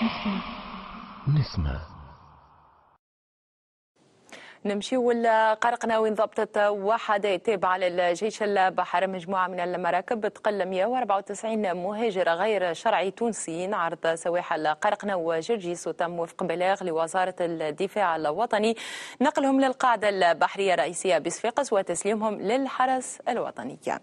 نسمع ولا نمشيو وين ضبطت وحدة تابعة للجيش البحر مجموعة من المراكب تقل 194 مهاجر غير شرعي تونسيين عرض سواحل قرقناو وجرجيس وتم وفق بلاغ لوزارة الدفاع الوطني نقلهم للقاعدة البحرية الرئيسية بصفاقس وتسليمهم للحرس الوطني